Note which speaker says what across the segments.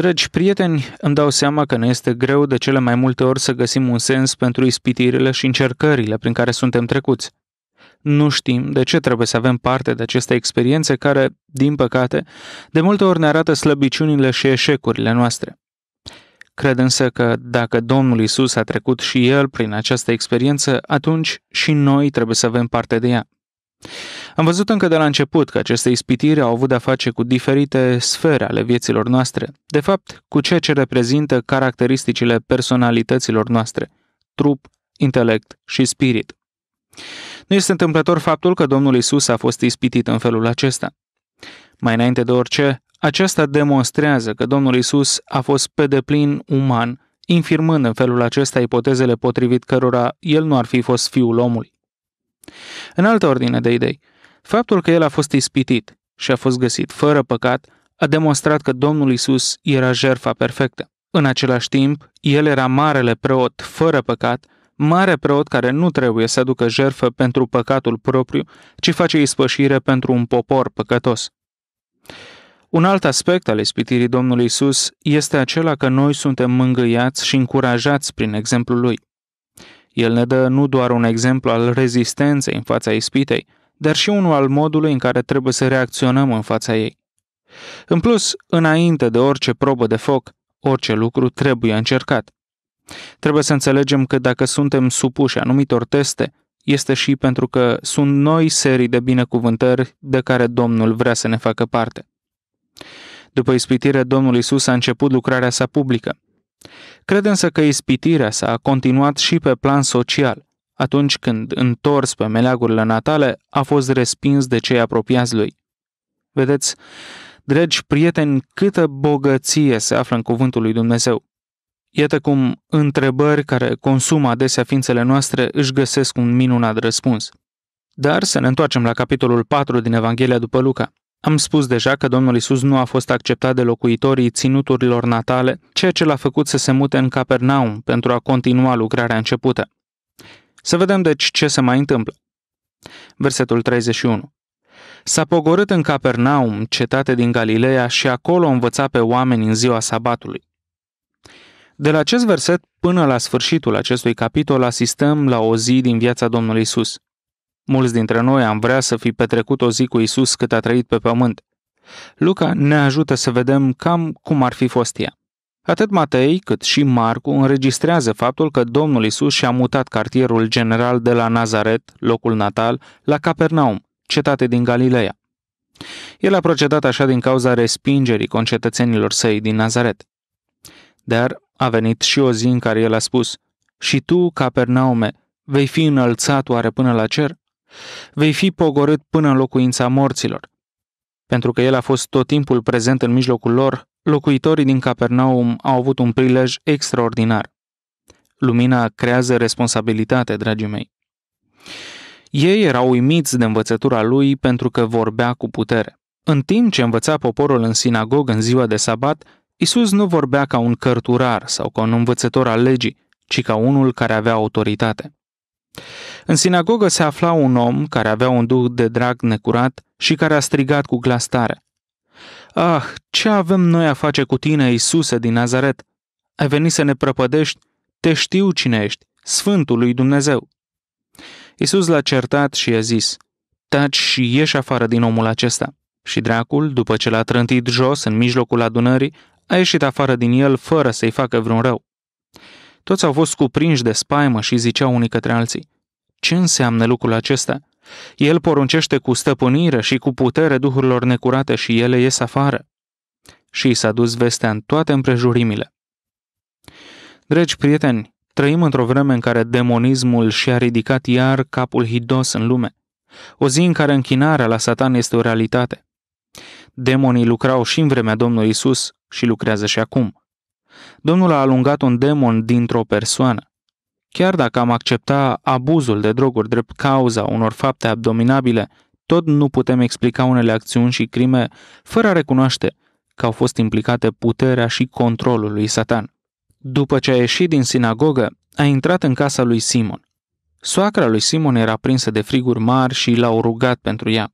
Speaker 1: Dragi prieteni, îmi dau seama că ne este greu de cele mai multe ori să găsim un sens pentru ispitirile și încercările prin care suntem trecuți. Nu știm de ce trebuie să avem parte de aceste experiențe care, din păcate, de multe ori ne arată slăbiciunile și eșecurile noastre. Cred însă că dacă Domnul Isus a trecut și El prin această experiență, atunci și noi trebuie să avem parte de ea. Am văzut încă de la început că aceste ispitiri au avut de-a face cu diferite sfere ale vieților noastre, de fapt, cu ceea ce reprezintă caracteristicile personalităților noastre, trup, intelect și spirit. Nu este întâmplător faptul că Domnul Isus a fost ispitit în felul acesta. Mai înainte de orice, aceasta demonstrează că Domnul Isus a fost pe deplin uman, infirmând în felul acesta ipotezele potrivit cărora el nu ar fi fost fiul omului. În altă ordine de idei, Faptul că el a fost ispitit și a fost găsit fără păcat a demonstrat că Domnul Isus era jertfa perfectă. În același timp, el era marele preot fără păcat, mare preot care nu trebuie să aducă jertfă pentru păcatul propriu, ci face ispășire pentru un popor păcătos. Un alt aspect al ispitirii Domnului Isus este acela că noi suntem mângâiați și încurajați prin exemplul lui. El ne dă nu doar un exemplu al rezistenței în fața ispitei, dar și unul al modului în care trebuie să reacționăm în fața ei. În plus, înainte de orice probă de foc, orice lucru trebuie încercat. Trebuie să înțelegem că dacă suntem supuși anumitor teste, este și pentru că sunt noi serii de binecuvântări de care Domnul vrea să ne facă parte. După ispitire, Domnul Isus a început lucrarea sa publică. Cred însă că ispitirea sa a continuat și pe plan social atunci când, întors pe meleagurile natale, a fost respins de cei apropiați lui. Vedeți, dragi prieteni, câtă bogăție se află în cuvântul lui Dumnezeu. Iată cum întrebări care consumă adesea ființele noastre își găsesc un minunat răspuns. Dar să ne întoarcem la capitolul 4 din Evanghelia după Luca. Am spus deja că Domnul Isus nu a fost acceptat de locuitorii ținuturilor natale, ceea ce l-a făcut să se mute în Capernaum pentru a continua lucrarea începută. Să vedem deci ce se mai întâmplă. Versetul 31. S-a pogorât în Capernaum, cetate din Galileea, și acolo învăța pe oameni în ziua sabatului. De la acest verset până la sfârșitul acestui capitol asistăm la o zi din viața Domnului Isus. Mulți dintre noi am vrea să fi petrecut o zi cu Isus cât a trăit pe pământ. Luca ne ajută să vedem cam cum ar fi fost ea. Atât Matei cât și Marcu înregistrează faptul că Domnul Isus și-a mutat cartierul general de la Nazaret, locul natal, la Capernaum, cetate din Galileea. El a procedat așa din cauza respingerii concetățenilor săi din Nazaret. Dar a venit și o zi în care el a spus, Și tu, Capernaume, vei fi înălțat oare până la cer? Vei fi pogorât până în locuința morților. Pentru că el a fost tot timpul prezent în mijlocul lor, locuitorii din Capernaum au avut un prilej extraordinar. Lumina creează responsabilitate, dragii mei. Ei erau uimiți de învățătura lui pentru că vorbea cu putere. În timp ce învăța poporul în sinagog în ziua de sabat, Isus nu vorbea ca un cărturar sau ca un învățător al legii, ci ca unul care avea autoritate. În sinagogă se afla un om care avea un duh de drag necurat și care a strigat cu glas tare. Ah, ce avem noi a face cu tine, Iisuse din Nazaret? Ai venit să ne prăpădești? Te știu cine ești, Sfântul lui Dumnezeu. Iisus l-a certat și i-a zis, Taci și ieși afară din omul acesta. Și dracul, după ce l-a trântit jos în mijlocul adunării, a ieșit afară din el fără să-i facă vreun rău. Toți au fost cuprinși de spaimă și ziceau unii către alții, Ce înseamnă lucrul acesta?" El poruncește cu stăpânire și cu putere duhurilor necurate și ele ies afară. Și s-a dus vestea în toate împrejurimile. Dragi prieteni, trăim într-o vreme în care demonismul și-a ridicat iar capul hidos în lume. O zi în care închinarea la satan este o realitate. Demonii lucrau și în vremea Domnului Isus și lucrează și acum. Domnul a alungat un demon dintr-o persoană. Chiar dacă am accepta abuzul de droguri drept cauza unor fapte abdominabile, tot nu putem explica unele acțiuni și crime fără a recunoaște că au fost implicate puterea și controlul lui Satan. După ce a ieșit din sinagogă, a intrat în casa lui Simon. Soacra lui Simon era prinsă de friguri mari și l-au rugat pentru ea.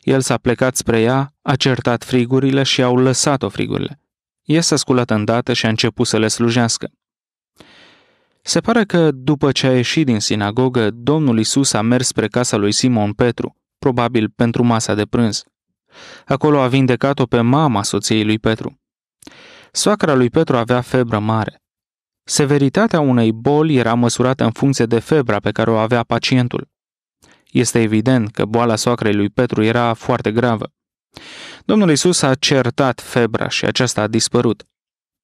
Speaker 1: El s-a plecat spre ea, a certat frigurile și au lăsat-o frigurile. Ea s-a sculat îndată și a început să le slujească. Se pare că, după ce a ieșit din sinagogă, Domnul Isus a mers spre casa lui Simon Petru, probabil pentru masa de prânz. Acolo a vindecat-o pe mama soției lui Petru. Soacra lui Petru avea febră mare. Severitatea unei boli era măsurată în funcție de febra pe care o avea pacientul. Este evident că boala soacrei lui Petru era foarte gravă. Domnul Isus a certat febra și aceasta a dispărut.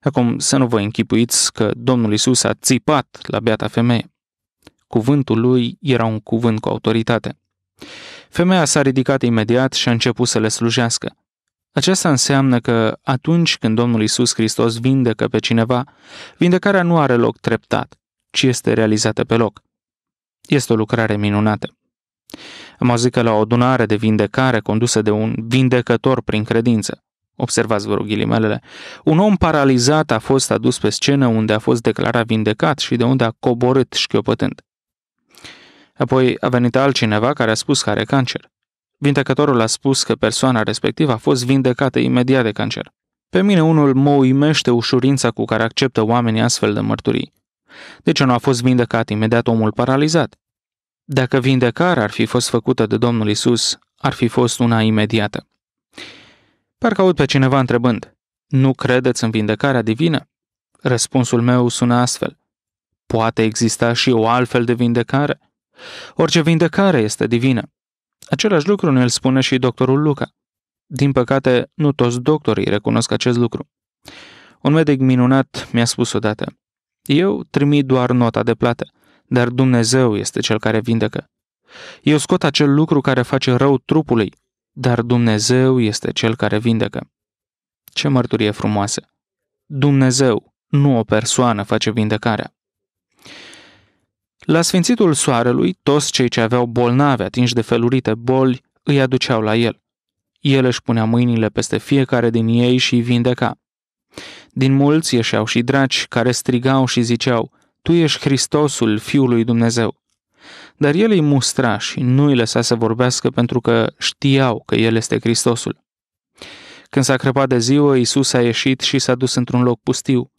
Speaker 1: Acum să nu vă închipuiți că Domnul Isus a țipat la beata femeie. Cuvântul lui era un cuvânt cu autoritate. Femeia s-a ridicat imediat și a început să le slujească. Aceasta înseamnă că atunci când Domnul Isus Hristos vindecă pe cineva, vindecarea nu are loc treptat, ci este realizată pe loc. Este o lucrare minunată. Am auzit că la o adunare de vindecare condusă de un vindecător prin credință, Observați, vă ghilimelele. Un om paralizat a fost adus pe scenă unde a fost declarat vindecat și de unde a coborât șchiopătând. Apoi a venit altcineva care a spus că are cancer. Vindecătorul a spus că persoana respectivă a fost vindecată imediat de cancer. Pe mine unul mă uimește ușurința cu care acceptă oamenii astfel de mărturii. De ce nu a fost vindecat imediat omul paralizat? Dacă vindecarea ar fi fost făcută de Domnul Isus, ar fi fost una imediată. Parcă aud pe cineva întrebând, nu credeți în vindecarea divină? Răspunsul meu sună astfel. Poate exista și o altfel de vindecare? Orice vindecare este divină. Același lucru ne-l spune și doctorul Luca. Din păcate, nu toți doctorii recunosc acest lucru. Un medic minunat mi-a spus odată, eu trimit doar nota de plată, dar Dumnezeu este cel care vindecă. Eu scot acel lucru care face rău trupului dar Dumnezeu este Cel care vindecă. Ce mărturie frumoasă! Dumnezeu, nu o persoană, face vindecarea. La sfințitul soarelui, toți cei ce aveau bolnave, atinși de felurite boli îi aduceau la el. El își punea mâinile peste fiecare din ei și îi vindeca. Din mulți ieșeau și draci care strigau și ziceau, Tu ești Hristosul, Fiul lui Dumnezeu dar el îi mustra și nu îi lăsa să vorbească pentru că știau că el este Hristosul. Când s-a crăpat de ziua, Isus a ieșit și s-a dus într-un loc pustiu.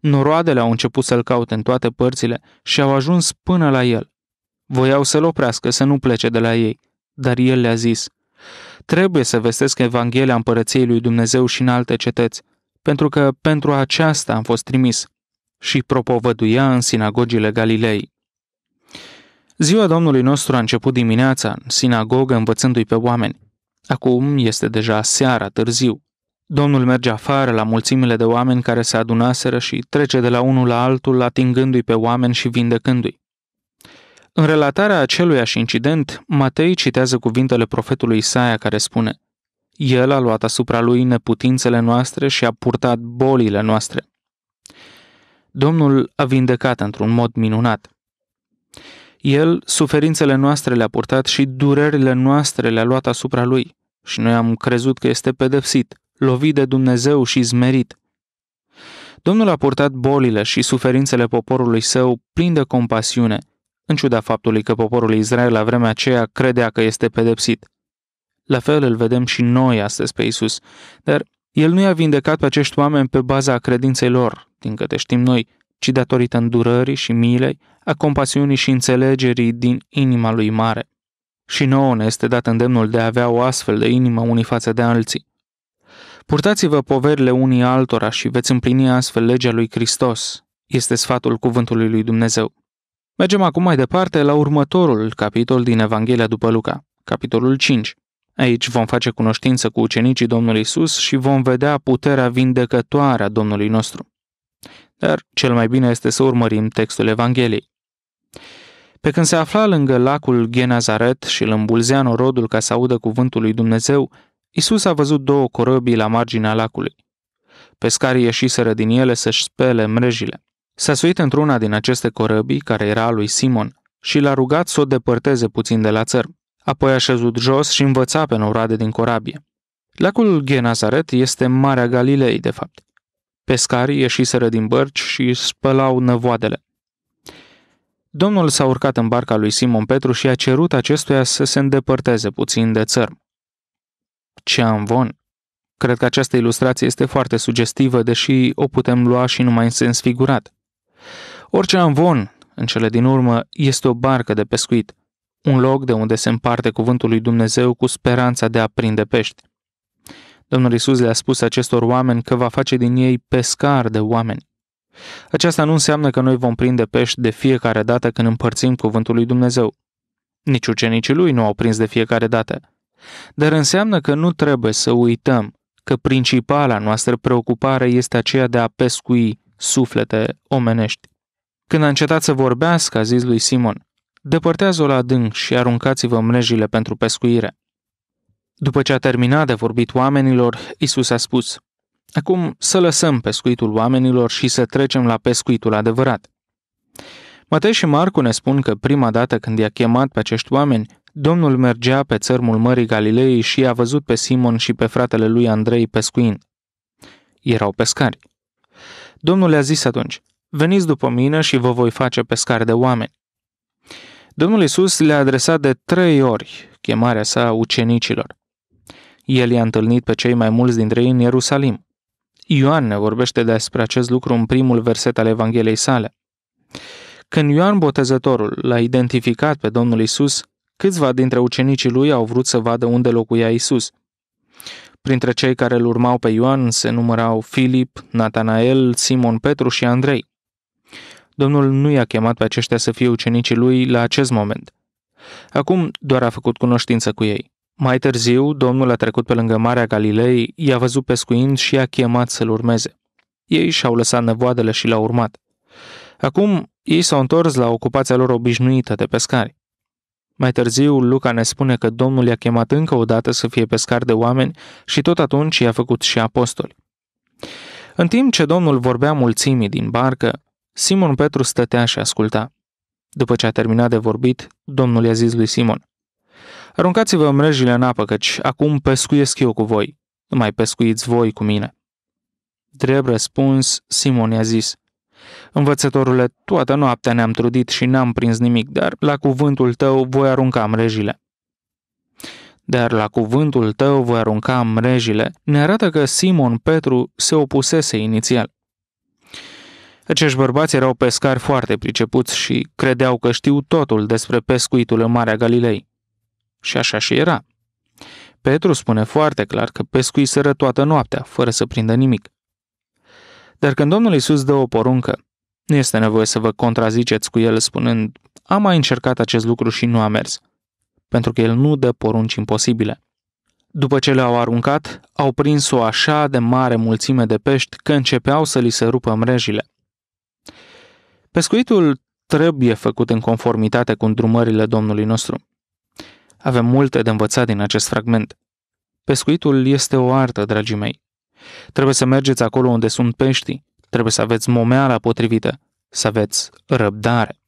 Speaker 1: Noroadele au început să-l caute în toate părțile și au ajuns până la el. Voiau să-l oprească, să nu plece de la ei, dar el le-a zis, Trebuie să vestesc Evanghelia Împărăției lui Dumnezeu și în alte cetăți, pentru că pentru aceasta am fost trimis. Și propovăduia în sinagogile Galilei. Ziua Domnului nostru a început dimineața în sinagogă învățându-i pe oameni. Acum este deja seara târziu. Domnul merge afară la mulțimile de oameni care se adunaseră și trece de la unul la altul atingându-i pe oameni și vindecându-i. În relatarea aceluiași incident, Matei citează cuvintele profetului Isaia care spune El a luat asupra lui neputințele noastre și a purtat bolile noastre. Domnul a vindecat într-un mod minunat – el suferințele noastre le-a purtat și durerile noastre le-a luat asupra lui și noi am crezut că este pedepsit, lovit de Dumnezeu și zmerit. Domnul a purtat bolile și suferințele poporului său plin de compasiune, în ciuda faptului că poporul Israel la vremea aceea credea că este pedepsit. La fel îl vedem și noi astăzi pe Isus, dar el nu i-a vindecat pe acești oameni pe baza credinței lor, din câte știm noi, ci datorită îndurării și milei, a compasiunii și înțelegerii din inima lui mare. Și nouă ne este dat îndemnul de a avea o astfel de inimă unii față de alții. Purtați-vă poverile unii altora și veți împlini astfel legea lui Hristos. Este sfatul cuvântului lui Dumnezeu. Mergem acum mai departe la următorul capitol din Evanghelia după Luca, capitolul 5. Aici vom face cunoștință cu ucenicii Domnului Isus și vom vedea puterea vindecătoare a Domnului nostru dar cel mai bine este să urmărim textul Evangheliei. Pe când se afla lângă lacul Genazaret și îl îmbulzea norodul ca să audă cuvântul lui Dumnezeu, Isus a văzut două corăbii la marginea lacului. Pescarii ieșiseră din ele să-și spele mrejile. S-a suit într-una din aceste corăbii, care era a lui Simon, și l-a rugat să o depărteze puțin de la țărm. Apoi a șezut jos și învăța pe norade din corabie. Lacul Genazaret este Marea Galilei, de fapt. Pescarii ieșiseră din bărci și spălau năvoadele. Domnul s-a urcat în barca lui Simon Petru și a cerut acestuia să se îndepărteze puțin de țărm. Ce amvon! Cred că această ilustrație este foarte sugestivă, deși o putem lua și numai în sens figurat. Orice amvon, în cele din urmă, este o barcă de pescuit, un loc de unde se împarte cuvântul lui Dumnezeu cu speranța de a prinde pești. Domnul Isus le-a spus acestor oameni că va face din ei pescar de oameni. Aceasta nu înseamnă că noi vom prinde pești de fiecare dată când împărțim cuvântul lui Dumnezeu. Nici ucenicii lui nu au prins de fiecare dată. Dar înseamnă că nu trebuie să uităm că principala noastră preocupare este aceea de a pescui suflete omenești. Când a încetat să vorbească, a zis lui Simon, depărtează-o la adânc și aruncați-vă mrejile pentru pescuire. După ce a terminat de vorbit oamenilor, Isus a spus, Acum să lăsăm pescuitul oamenilor și să trecem la pescuitul adevărat. Matei și Marcu ne spun că prima dată când i-a chemat pe acești oameni, Domnul mergea pe țărmul Mării Galilei și a văzut pe Simon și pe fratele lui Andrei pescuind. Erau pescari. Domnul le-a zis atunci, veniți după mine și vă voi face pescari de oameni. Domnul Isus le-a adresat de trei ori chemarea sa ucenicilor. El i-a întâlnit pe cei mai mulți dintre ei în Ierusalim. Ioan ne vorbește despre acest lucru în primul verset al Evangheliei sale. Când Ioan Botezătorul l-a identificat pe Domnul Isus, câțiva dintre ucenicii lui au vrut să vadă unde locuia Isus. Printre cei care îl urmau pe Ioan se numărau Filip, Natanael, Simon Petru și Andrei. Domnul nu i-a chemat pe aceștia să fie ucenicii lui la acest moment. Acum doar a făcut cunoștință cu ei. Mai târziu, Domnul a trecut pe lângă Marea Galilei, i-a văzut pescuind și i-a chemat să-l urmeze. Ei și-au lăsat nevoadele și l-au urmat. Acum, ei s-au întors la ocupația lor obișnuită de pescari. Mai târziu, Luca ne spune că Domnul i-a chemat încă o dată să fie pescar de oameni și tot atunci i-a făcut și apostoli. În timp ce Domnul vorbea mulțimii din barcă, Simon Petru stătea și asculta. După ce a terminat de vorbit, Domnul i-a zis lui Simon, Aruncați-vă mrejile în apă, căci acum pescuiesc eu cu voi. Nu mai pescuiți voi cu mine. Drept răspuns, Simon i-a zis, Învățătorule, toată noaptea ne-am trudit și n-am prins nimic, dar la cuvântul tău voi arunca mrejile. Dar la cuvântul tău voi arunca mrejile ne arată că Simon Petru se opusese inițial. Acești bărbați erau pescari foarte pricepuți și credeau că știu totul despre pescuitul în Marea Galilei. Și așa și era. Petru spune foarte clar că pescuiseră toată noaptea, fără să prindă nimic. Dar când Domnul Isus dă o poruncă, nu este nevoie să vă contraziceți cu el spunând, am mai încercat acest lucru și nu a mers, pentru că el nu dă porunci imposibile. După ce le-au aruncat, au prins o așa de mare mulțime de pești că începeau să li se rupă mrejile. Pescuitul trebuie făcut în conformitate cu îndrumările Domnului nostru. Avem multe de învățat din acest fragment. Pescuitul este o artă, dragii mei. Trebuie să mergeți acolo unde sunt peștii, trebuie să aveți momeala potrivită, să aveți răbdare.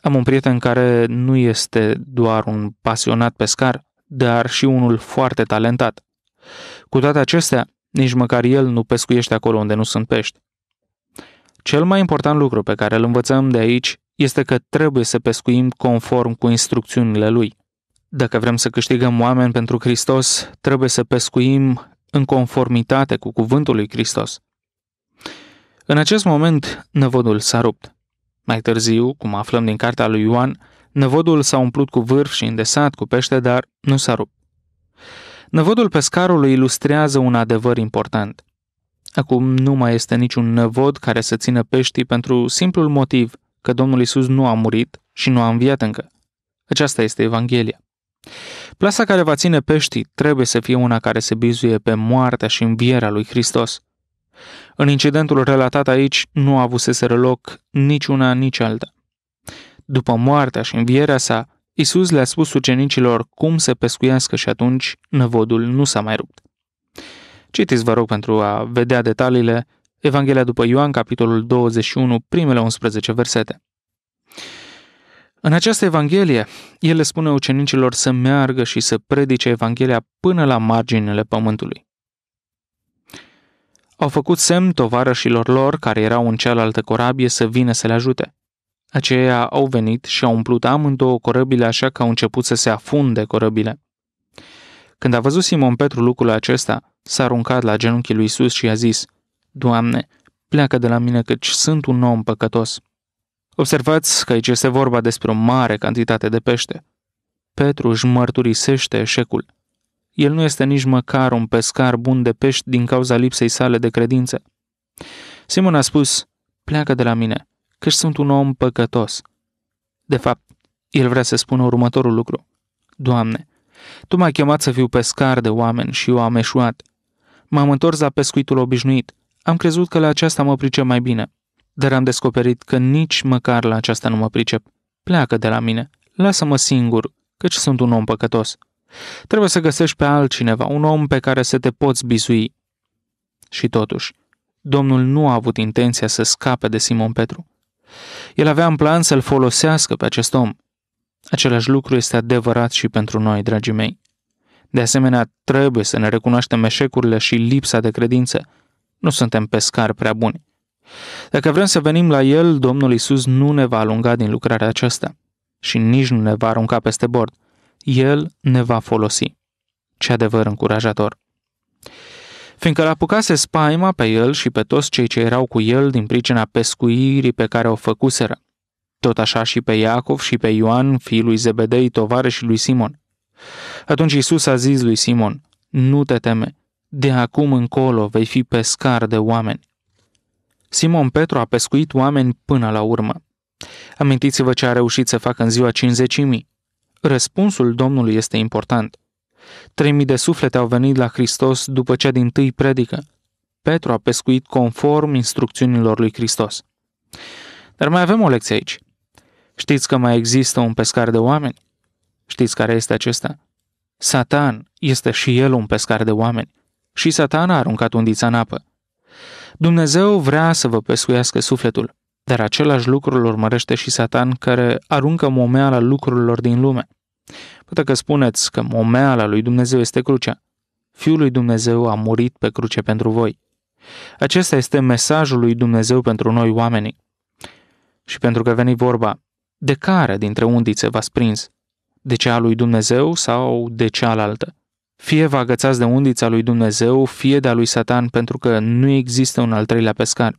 Speaker 1: Am un prieten care nu este doar un pasionat pescar, dar și unul foarte talentat. Cu toate acestea, nici măcar el nu pescuiește acolo unde nu sunt pești. Cel mai important lucru pe care îl învățăm de aici este că trebuie să pescuim conform cu instrucțiunile lui. Dacă vrem să câștigăm oameni pentru Hristos, trebuie să pescuim în conformitate cu cuvântul lui Hristos. În acest moment, năvodul s-a rupt. Mai târziu, cum aflăm din cartea lui Ioan, năvodul s-a umplut cu vârf și îndesat cu pește, dar nu s-a rupt. Năvodul pescarului ilustrează un adevăr important. Acum nu mai este niciun năvod care să țină peștii pentru simplul motiv că Domnul Isus nu a murit și nu a înviat încă. Aceasta este Evanghelia. Plasa care va ține peștii trebuie să fie una care se bizuie pe moartea și învierea lui Hristos. În incidentul relatat aici nu avuseseră loc nici una, nici alta. După moartea și învierea sa, Isus le-a spus ucenicilor cum să pescuiască și atunci năvodul nu s-a mai rupt. Citiți, vă rog, pentru a vedea detaliile, Evanghelia după Ioan, capitolul 21, primele 11 versete. În această Evanghelie, el le spune ucenicilor să meargă și să predice Evanghelia până la marginile pământului. Au făcut semn tovarășilor lor, care erau în cealaltă corabie, să vină să le ajute. Aceia au venit și au umplut amândouă corăbile așa că au început să se afunde corăbile. Când a văzut Simon Petru lucrul acesta, s-a aruncat la genunchii lui Isus și a zis, Doamne, pleacă de la mine căci sunt un om păcătos. Observați că aici este vorba despre o mare cantitate de pește. Petru își mărturisește eșecul. El nu este nici măcar un pescar bun de pești din cauza lipsei sale de credință. Simon a spus, pleacă de la mine, că sunt un om păcătos. De fapt, el vrea să spună următorul lucru. Doamne, Tu m-ai chemat să fiu pescar de oameni și eu am eșuat. M-am întors la pescuitul obișnuit. Am crezut că la aceasta mă pricep mai bine dar am descoperit că nici măcar la aceasta nu mă pricep. Pleacă de la mine, lasă-mă singur, căci sunt un om păcătos. Trebuie să găsești pe altcineva, un om pe care să te poți bizui. Și totuși, Domnul nu a avut intenția să scape de Simon Petru. El avea în plan să-l folosească pe acest om. Același lucru este adevărat și pentru noi, dragii mei. De asemenea, trebuie să ne recunoaștem eșecurile și lipsa de credință. Nu suntem pescari prea buni. Dacă vrem să venim la El, Domnul Isus nu ne va alunga din lucrarea aceasta și nici nu ne va arunca peste bord. El ne va folosi. Ce adevăr încurajator! Fiindcă l-apucase spaima pe el și pe toți cei ce erau cu el din pricina pescuirii pe care o făcuseră, tot așa și pe Iacov și pe Ioan, fiul lui Zebedei, tovare și lui Simon. Atunci Isus a zis lui Simon, nu te teme, de acum încolo vei fi pescar de oameni. Simon Petru a pescuit oameni până la urmă. Amintiți-vă ce a reușit să facă în ziua 50.000. Răspunsul Domnului este important. 3.000 de suflete au venit la Hristos după cea din tâi predică. Petru a pescuit conform instrucțiunilor lui Hristos. Dar mai avem o lecție aici. Știți că mai există un pescar de oameni? Știți care este acesta? Satan este și el un pescar de oameni. Și Satan a aruncat undița în apă. Dumnezeu vrea să vă pescuiască sufletul, dar același lucru îl urmărește și Satan, care aruncă momeala lucrurilor din lume. Poate că spuneți că momeala lui Dumnezeu este crucea. Fiul lui Dumnezeu a murit pe cruce pentru voi. Acesta este mesajul lui Dumnezeu pentru noi oamenii. Și pentru că veni vorba, de care dintre undițe v-ați prins? De cea lui Dumnezeu sau de cealaltă? fie vă agățați de undița lui Dumnezeu, fie de-a lui Satan, pentru că nu există un al treilea pescar.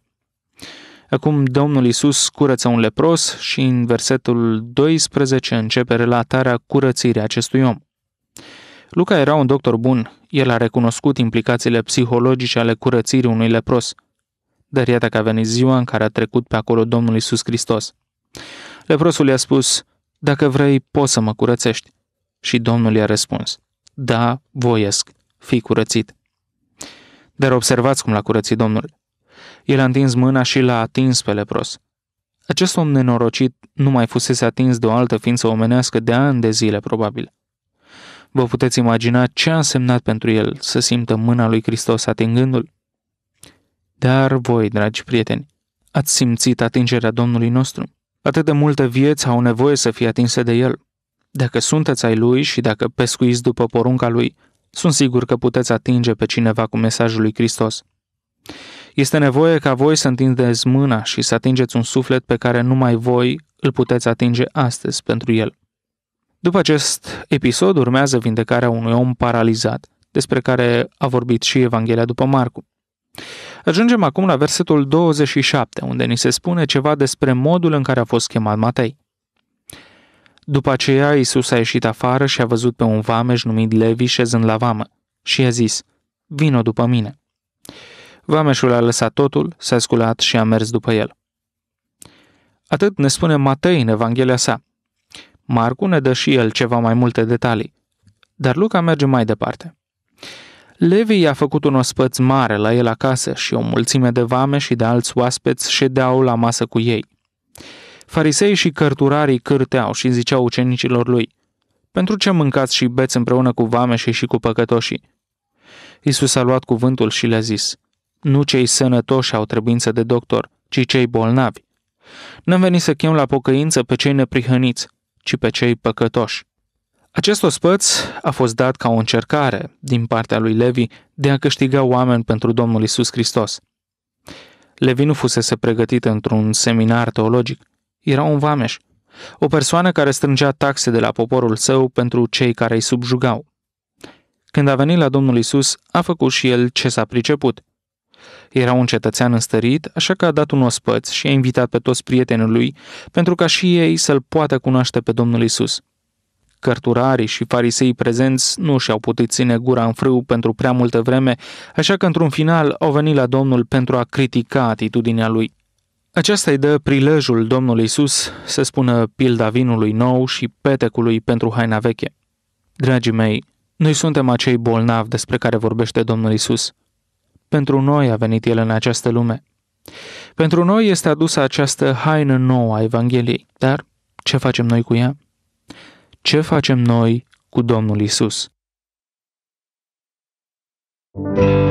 Speaker 1: Acum Domnul Isus curăță un lepros și în versetul 12 începe relatarea curățirii acestui om. Luca era un doctor bun, el a recunoscut implicațiile psihologice ale curățirii unui lepros. Dar iată că a venit ziua în care a trecut pe acolo Domnul Isus Hristos. Leprosul i-a spus, dacă vrei, poți să mă curățești. Și Domnul i-a răspuns, da, voiesc, fii curățit. Dar observați cum l-a curățit Domnul. El a întins mâna și l-a atins pe lepros. Acest om nenorocit nu mai fusese atins de o altă ființă omenească de ani de zile, probabil. Vă puteți imagina ce a însemnat pentru el să simtă mâna lui Hristos atingându-l? Dar voi, dragi prieteni, ați simțit atingerea Domnului nostru? Atât de multe vieți au nevoie să fie atinse de el – dacă sunteți ai lui și dacă pescuiți după porunca lui, sunt sigur că puteți atinge pe cineva cu mesajul lui Hristos. Este nevoie ca voi să întindeți mâna și să atingeți un suflet pe care numai voi îl puteți atinge astăzi pentru el. După acest episod urmează vindecarea unui om paralizat, despre care a vorbit și Evanghelia după Marcu. Ajungem acum la versetul 27, unde ni se spune ceva despre modul în care a fost chemat Matei. După aceea, Isus a ieșit afară și a văzut pe un vameș numit Levi șezând la vamă și a zis, vino după mine. Vameșul a lăsat totul, s-a sculat și a mers după el. Atât ne spune Matei în Evanghelia sa. Marcu ne dă și el ceva mai multe detalii, dar Luca merge mai departe. Levi i-a făcut un ospăț mare la el acasă și o mulțime de vame și de alți oaspeți ședeau la masă cu ei. Farisei și cărturarii cârteau și ziceau ucenicilor lui, Pentru ce mâncați și beți împreună cu vameșii și cu păcătoșii? Isus a luat cuvântul și le-a zis, Nu cei sănătoși au trebuință de doctor, ci cei bolnavi. N-am venit să chem la pocăință pe cei neprihăniți, ci pe cei păcătoși. Acest ospăț a fost dat ca o încercare din partea lui Levi de a câștiga oameni pentru Domnul Isus Hristos. Levi nu fusese pregătit într-un seminar teologic, era un vameș, o persoană care strângea taxe de la poporul său pentru cei care îi subjugau. Când a venit la Domnul Isus, a făcut și el ce s-a priceput. Era un cetățean înstărit, așa că a dat un ospăț și a invitat pe toți prietenii lui pentru ca și ei să-l poată cunoaște pe Domnul Isus. Cărturarii și farisei prezenți nu și-au putut ține gura în frâu pentru prea multă vreme, așa că într-un final au venit la Domnul pentru a critica atitudinea lui. Aceasta îi dă prilejul Domnului Isus să spună pilda vinului nou și petecului pentru haina veche. Dragii mei, noi suntem acei bolnavi despre care vorbește Domnul Isus. Pentru noi a venit El în această lume. Pentru noi este adusă această haină nouă a Evangheliei, dar ce facem noi cu ea? Ce facem noi cu Domnul Isus? thank you